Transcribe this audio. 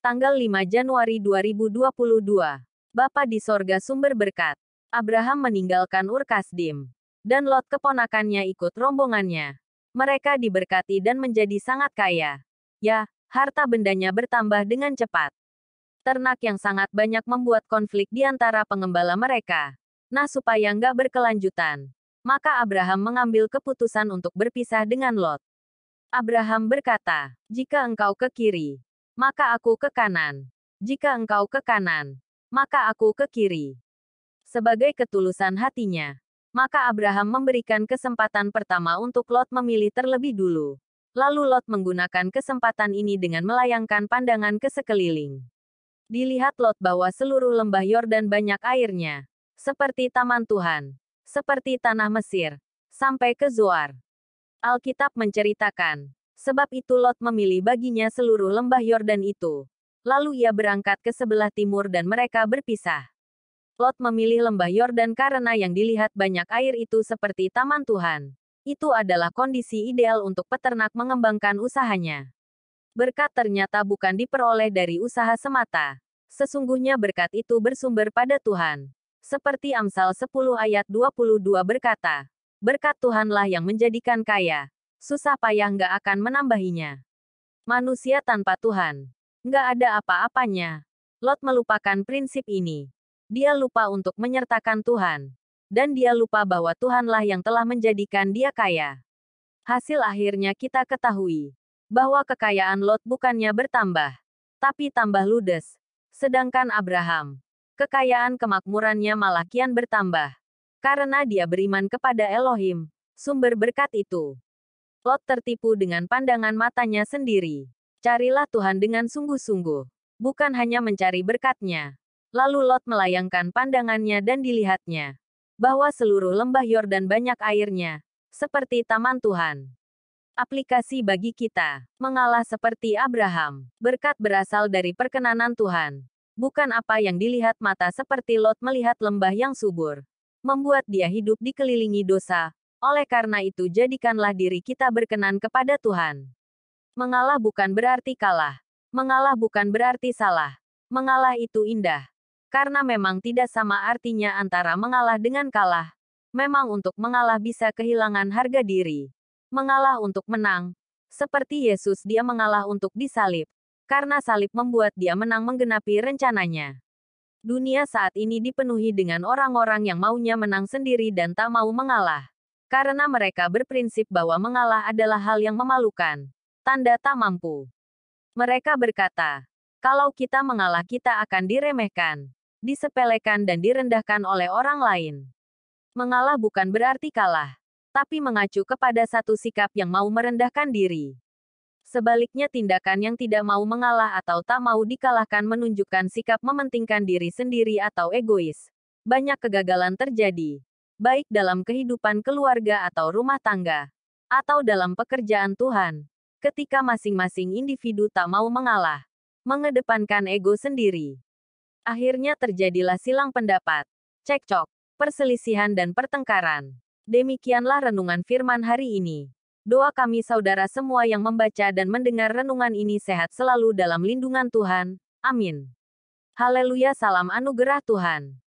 Tanggal 5 Januari 2022. Bapa di sorga sumber berkat. Abraham meninggalkan Ur Kasdim. Dan Lot keponakannya ikut rombongannya. Mereka diberkati dan menjadi sangat kaya. Ya, harta bendanya bertambah dengan cepat. Ternak yang sangat banyak membuat konflik di antara pengembala mereka. Nah supaya nggak berkelanjutan, maka Abraham mengambil keputusan untuk berpisah dengan Lot. Abraham berkata, jika engkau ke kiri, maka aku ke kanan. Jika engkau ke kanan, maka aku ke kiri. Sebagai ketulusan hatinya, maka Abraham memberikan kesempatan pertama untuk Lot memilih terlebih dulu. Lalu Lot menggunakan kesempatan ini dengan melayangkan pandangan ke sekeliling. Dilihat Lot bahwa seluruh lembah Yordan banyak airnya, seperti taman Tuhan, seperti tanah Mesir, sampai ke Zoar. Alkitab menceritakan Sebab itu Lot memilih baginya seluruh lembah Yordan itu. Lalu ia berangkat ke sebelah timur dan mereka berpisah. Lot memilih lembah Yordan karena yang dilihat banyak air itu seperti taman Tuhan. Itu adalah kondisi ideal untuk peternak mengembangkan usahanya. Berkat ternyata bukan diperoleh dari usaha semata. Sesungguhnya berkat itu bersumber pada Tuhan. Seperti Amsal 10 ayat 22 berkata, Berkat Tuhanlah yang menjadikan kaya, susah payah nggak akan menambahinya. Manusia tanpa Tuhan, nggak ada apa-apanya. Lot melupakan prinsip ini. Dia lupa untuk menyertakan Tuhan. Dan dia lupa bahwa Tuhanlah yang telah menjadikan dia kaya. Hasil akhirnya kita ketahui bahwa kekayaan Lot bukannya bertambah, tapi tambah ludes. Sedangkan Abraham, kekayaan kemakmurannya malah kian bertambah karena dia beriman kepada Elohim, sumber berkat itu. Lot tertipu dengan pandangan matanya sendiri. Carilah Tuhan dengan sungguh-sungguh. Bukan hanya mencari berkatnya. Lalu Lot melayangkan pandangannya dan dilihatnya. Bahwa seluruh lembah Yordan banyak airnya. Seperti taman Tuhan. Aplikasi bagi kita. Mengalah seperti Abraham. Berkat berasal dari perkenanan Tuhan. Bukan apa yang dilihat mata seperti Lot melihat lembah yang subur. Membuat dia hidup dikelilingi dosa, oleh karena itu jadikanlah diri kita berkenan kepada Tuhan. Mengalah bukan berarti kalah. Mengalah bukan berarti salah. Mengalah itu indah. Karena memang tidak sama artinya antara mengalah dengan kalah. Memang untuk mengalah bisa kehilangan harga diri. Mengalah untuk menang. Seperti Yesus dia mengalah untuk disalib. Karena salib membuat dia menang menggenapi rencananya. Dunia saat ini dipenuhi dengan orang-orang yang maunya menang sendiri dan tak mau mengalah. Karena mereka berprinsip bahwa mengalah adalah hal yang memalukan. Tanda tak mampu. Mereka berkata, kalau kita mengalah kita akan diremehkan, disepelekan dan direndahkan oleh orang lain. Mengalah bukan berarti kalah, tapi mengacu kepada satu sikap yang mau merendahkan diri. Sebaliknya tindakan yang tidak mau mengalah atau tak mau dikalahkan menunjukkan sikap mementingkan diri sendiri atau egois. Banyak kegagalan terjadi baik dalam kehidupan keluarga atau rumah tangga, atau dalam pekerjaan Tuhan. Ketika masing-masing individu tak mau mengalah, mengedepankan ego sendiri, akhirnya terjadilah silang pendapat, cekcok, perselisihan dan pertengkaran. Demikianlah renungan firman hari ini. Doa kami saudara semua yang membaca dan mendengar renungan ini sehat selalu dalam lindungan Tuhan. Amin. Haleluya salam anugerah Tuhan.